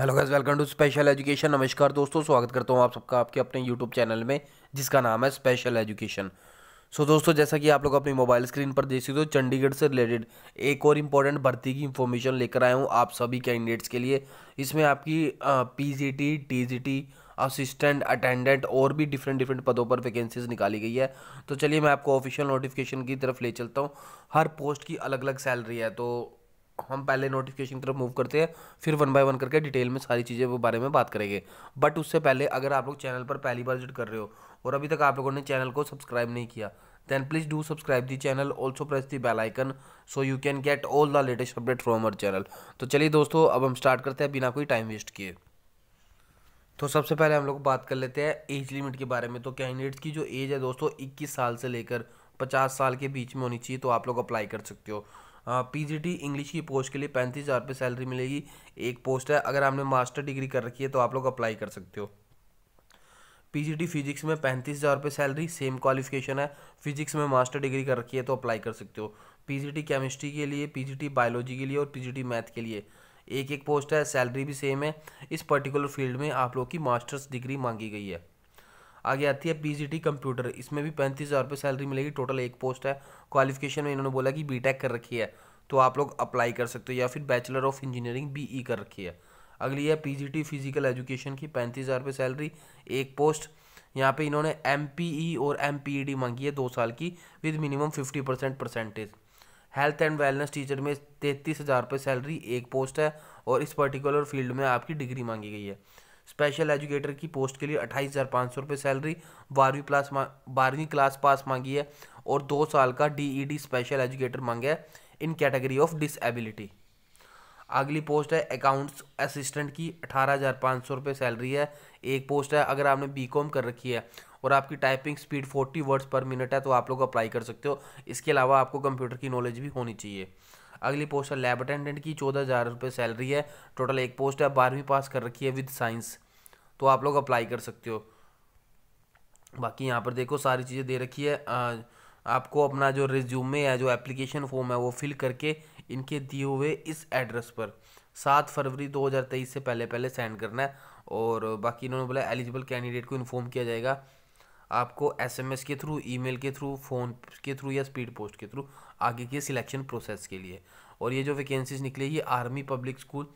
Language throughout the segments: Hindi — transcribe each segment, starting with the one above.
hello guys welcome to special education नमस्कार दोस्तों स्वागत करता हूँ आप सबका आपके अपने यूट्यूब चैनल में जिसका नाम है स्पेशल एजुकेशन सो दोस्तों जैसा कि आप लोग अपनी मोबाइल स्क्रीन पर देख सकते हो चंडीगढ़ से रिलेटेड एक और इम्पोर्टेंट भर्ती की इन्फॉर्मेशन लेकर आया हूँ आप सभी कैंडिडेट्स के लिए इसमें आपकी जी टी असिस्टेंट अटेंडेंट और भी डिफरेंट डिफरेंट पदों पर वैकेंसीज निकाली गई है तो चलिए मैं आपको ऑफिशियल नोटिफिकेशन की तरफ ले चलता हूँ हर पोस्ट की अलग अलग सैलरी है तो हम पहले नोटिफिकेशन की तरफ मूव करते हैं फिर वन बाय वन करके डिटेल में सारी चीज़ें वो बारे में बात करेंगे बट उससे पहले अगर आप लोग चैनल पर पहली बार विजिट कर रहे हो और अभी तक आप लोगों ने चैनल को सब्सक्राइब नहीं किया then please do subscribe the channel also press the bell icon so you can get all the latest update from our channel तो चलिए दोस्तों अब हम स्टार्ट करते हैं बिना कोई टाइम वेस्ट किए तो सबसे पहले हम लोग बात कर लेते हैं एज लिमिट के बारे में तो कैंडिडेट्स की जो एज है दोस्तों 21 साल से लेकर 50 साल के बीच में होनी चाहिए तो आप लोग अप्लाई कर सकते हो पीजीटी इंग्लिश की पोस्ट के लिए पैंतीस हज़ार रुपये सैलरी मिलेगी एक पोस्ट है अगर आपने मास्टर डिग्री कर रखी है तो आप लोग अप्लाई कर सकते हो पीजीटी फिजिक्स में पैंतीस हज़ार रुपये सैलरी सेम क्वालिफिकेशन है फिजिक्स में मास्टर डिग्री कर रखी है तो अप्लाई कर सकते हो पीजीटी केमिस्ट्री के लिए पीजीटी बायोलॉजी के लिए और पीजीटी मैथ के लिए एक एक पोस्ट है सैलरी भी सेम है इस पर्टिकुलर फील्ड में आप लोग की मास्टर्स डिग्री मांगी गई है आगे आती है पीजीटी कंप्यूटर इसमें भी पैंतीस हज़ार रुपये सैलरी मिलेगी टोटल एक पोस्ट है क्वालिफिकेशन में इन्होंने बोला कि बी कर रखी है तो आप लोग अप्लाई कर सकते हो या फिर बैचलर ऑफ इंजीनियरिंग बी कर रखी है अगली है पीजीटी फिजिकल एजुकेशन की पैंतीस हज़ार रुपये सैलरी एक पोस्ट यहाँ पे इन्होंने एम e और एम e मांगी है दो साल की with minimum fifty percent percentage health and wellness teacher में तैंतीस हज़ार रुपये सैलरी एक पोस्ट है और इस पर्टिकुलर फील्ड में आपकी डिग्री मांगी गई है स्पेशल एजुकेटर की पोस्ट के लिए अट्ठाईस हज़ार पाँच सौ रुपये सैलरी बारहवीं क्लास बारहवीं क्लास पास मांगी है और दो साल का डीईडी e स्पेशल एजुकेटर मांगा है इन कैटेगरी ऑफ डिसएबिलिटी अगली पोस्ट है अकाउंट्स असिस्टेंट की अठारह हज़ार पाँच सौ रुपये सैलरी है एक पोस्ट है अगर आपने बी कॉम कर रखी है और आपकी typing speed forty words per minute है तो आप लोग अप्लाई कर सकते हो इसके अलावा आपको कंप्यूटर की नॉलेज भी होनी चाहिए अगली पोस्ट है लैब अटेंडेंट की चौदह हज़ार रुपये सैलरी है टोटल एक पोस्ट है बारहवीं पास कर रखी है विद साइंस तो आप लोग अप्लाई कर सकते हो बाकी यहाँ पर देखो सारी चीज़ें दे रखी है आ, आपको अपना जो रिज्यूमे है जो एप्लीकेशन फॉर्म है वो फिल करके इनके दिए हुए इस एड्रेस पर सात फरवरी 2023 से पहले पहले सेंड करना है और बाकी इन्होंने बोला एलिजिबल कैंडिडेट को इन्फॉर्म किया जाएगा आपको एसएमएस के थ्रू ईमेल के थ्रू फ़ोन के थ्रू या स्पीड पोस्ट के थ्रू आगे के सिलेक्शन प्रोसेस के लिए और ये जो वैकेंसीज निकली ये army public school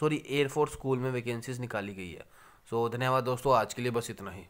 sorry air force school में वैकेंसीज निकाली गई है सो so, धन्यवाद दोस्तों आज के लिए बस इतना ही